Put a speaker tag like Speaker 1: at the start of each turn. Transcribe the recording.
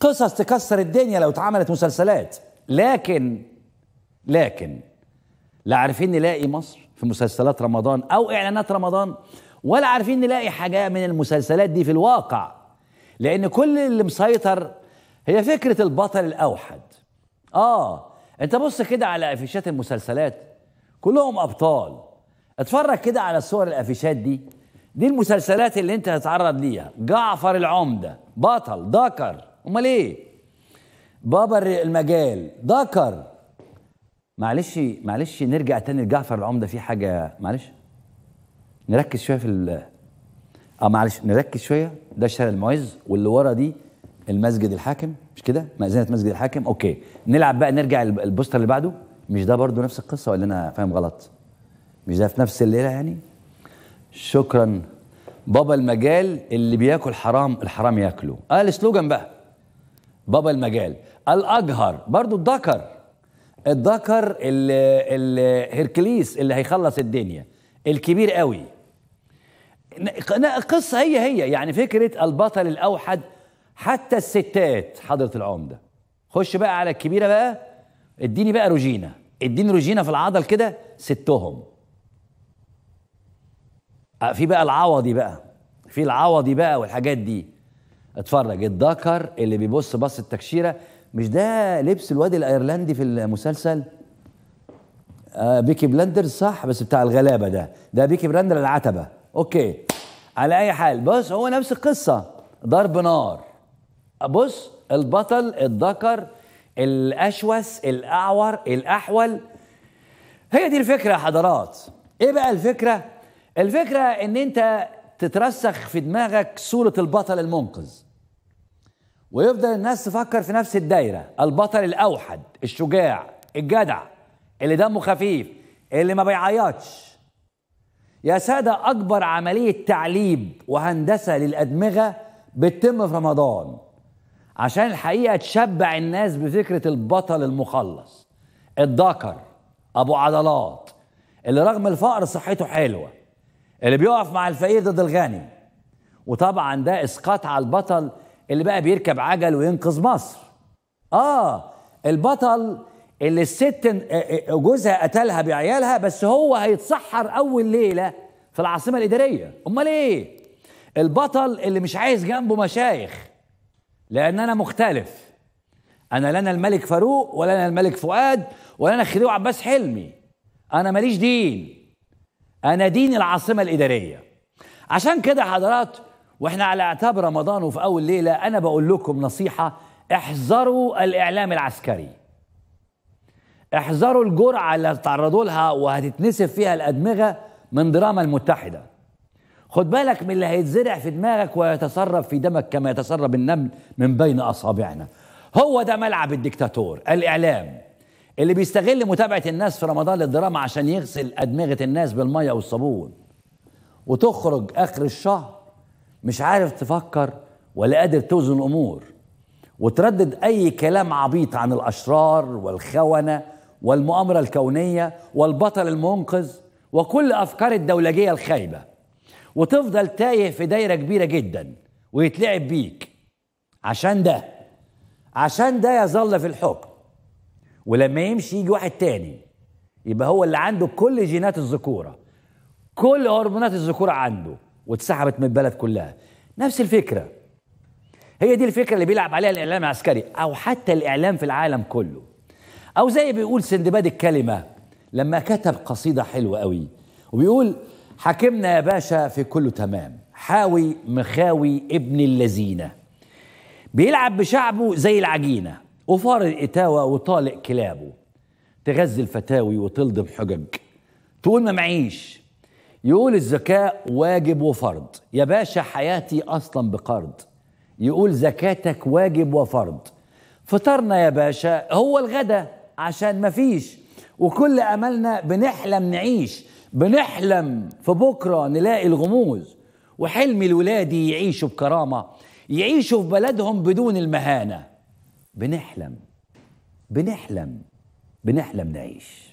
Speaker 1: قصص تكسر الدنيا لو اتعملت مسلسلات لكن لكن لا عارفين نلاقي مصر في مسلسلات رمضان او اعلانات رمضان ولا عارفين نلاقي حاجه من المسلسلات دي في الواقع لان كل اللي مسيطر هي فكره البطل الاوحد اه انت بص كده على افيشات المسلسلات كلهم ابطال اتفرج كده على صور الافيشات دي دي المسلسلات اللي انت هتتعرض ليها جعفر العمده بطل ذكر امال ايه بابا المجال ذكر معلش معلش نرجع تاني لجعفر العمده في حاجه معلش نركز شويه في ال اه معلش نركز شويه ده شارع المعز واللي ورا دي المسجد الحاكم مش كده مأذنة مسجد الحاكم اوكي نلعب بقى نرجع البوستر اللي بعده مش ده برضو نفس القصه ولا انا فاهم غلط مش ده في نفس الليله يعني شكرا بابا المجال اللي بياكل حرام الحرام ياكله اه السلوجان بقى بابا المجال الاجهر برضو الذكر الذكر الهركليس اللي هيخلص الدنيا الكبير قوي قصة هي هي يعني فكرة البطل الأوحد حتى الستات حضرة العمدة خش بقى على الكبيرة بقى اديني بقى روجينا اديني روجينا في العضل كده ستهم آه، في بقى العوضي بقى في العوضي بقى والحاجات دي اتفرج الدكر اللي بيبص بص التكشيره مش ده لبس الواد الايرلندي في المسلسل آه بيكي بلاندرز صح بس بتاع الغلابه ده ده بيكي بلاندر العتبه اوكي على اي حال بص هو نفس القصه ضرب نار بص البطل الذكر الاشوس الاعور الاحول هي دي الفكره يا حضرات ايه بقى الفكره الفكره ان انت تترسخ في دماغك صورة البطل المنقذ ويفضل الناس تفكر في نفس الدايرة البطل الأوحد الشجاع الجدع اللي دمه خفيف اللي ما بيعيطش يا سادة أكبر عملية تعليب وهندسة للأدمغة بتتم في رمضان عشان الحقيقة تشبع الناس بفكرة البطل المخلص الذكر أبو عضلات اللي رغم الفقر صحته حلوه اللي بيقف مع الفقير ضد الغني وطبعا ده اسقاط على البطل اللي بقى بيركب عجل وينقذ مصر اه البطل اللي الست جوزها قتلها بعيالها بس هو هيتسحر اول ليله في العاصمه الاداريه امال ايه البطل اللي مش عايز جنبه مشايخ لان انا مختلف انا لا انا الملك فاروق ولا انا الملك فؤاد ولا انا خديوي عباس حلمي انا ماليش دين ديني العاصمه الاداريه عشان كده حضرات واحنا على اعتاب رمضان وفي اول ليله انا بقول لكم نصيحه احذروا الاعلام العسكري احذروا الجرعه اللي هتتعرضوا لها وهتتنسف فيها الادمغه من دراما المتحده خد بالك من اللي هيتزرع في دماغك ويتسرب في دمك كما يتسرب النمل من بين اصابعنا هو ده ملعب الدكتاتور الاعلام اللي بيستغل متابعة الناس في رمضان للدراما عشان يغسل أدمغة الناس بالمية والصابون وتخرج آخر الشهر مش عارف تفكر ولا قادر توزن الأمور وتردد أي كلام عبيط عن الأشرار والخونة والمؤامرة الكونية والبطل المنقذ وكل أفكار الدولجية الخايبة وتفضل تايه في دايرة كبيرة جدا ويتلعب بيك عشان ده عشان ده يظل في الحكم ولما يمشي يجي واحد تاني يبقى هو اللي عنده كل جينات الذكوره كل هرمونات الذكوره عنده واتسحبت من البلد كلها نفس الفكره هي دي الفكره اللي بيلعب عليها الاعلام العسكري او حتى الاعلام في العالم كله او زي بيقول سندباد الكلمه لما كتب قصيده حلوه قوي وبيقول حاكمنا يا باشا في كله تمام حاوي مخاوي ابن اللذينه بيلعب بشعبه زي العجينه وفار إتاوة وطالق كلابه تغذي الفتاوي وتلضم حجج تقول ما معيش يقول الذكاء واجب وفرض يا باشا حياتي أصلا بقرض يقول زكاتك واجب وفرض فطرنا يا باشا هو الغدا عشان مفيش وكل أملنا بنحلم نعيش بنحلم في بكرة نلاقي الغموز وحلم الولادي يعيشوا بكرامة يعيشوا في بلدهم بدون المهانة بنحلم بنحلم بنحلم نعيش